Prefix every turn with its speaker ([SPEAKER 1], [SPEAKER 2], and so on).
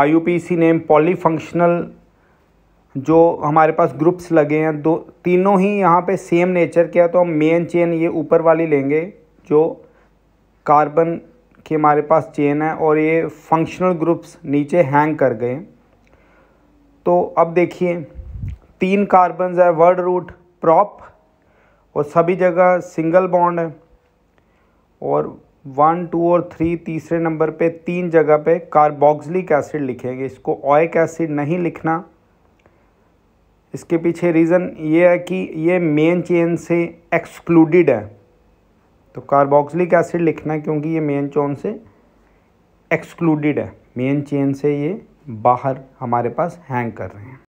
[SPEAKER 1] I name polyfunctional जो हमारे पास groups लगे हैं दो तीनों ही यहाँ पे सेम नेचर के हैं तो हम मेन चेन ये ऊपर वाली लेंगे जो कार्बन के हमारे पास चेन है और ये फंक्शनल ग्रुप्स नीचे हैंग कर गए तो अब देखिए तीन कार्बन है वर्ड रूट प्रॉप और सभी जगह सिंगल बॉन्ड है और वन टू और थ्री तीसरे नंबर पे तीन जगह पे कार्बोक्सिलिक एसिड लिखेंगे इसको ऑयक एसिड नहीं लिखना इसके पीछे रीज़न ये है कि ये मेन चेन से एक्सक्लूडेड है तो कार्बोक्सिलिक एसिड लिखना क्योंकि ये मेन चेन से एक्सक्लूडेड है मेन चेन से ये बाहर हमारे पास हैंग कर रहे हैं